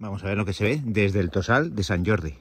Vamos a ver lo que se ve desde el Tosal de San Jordi.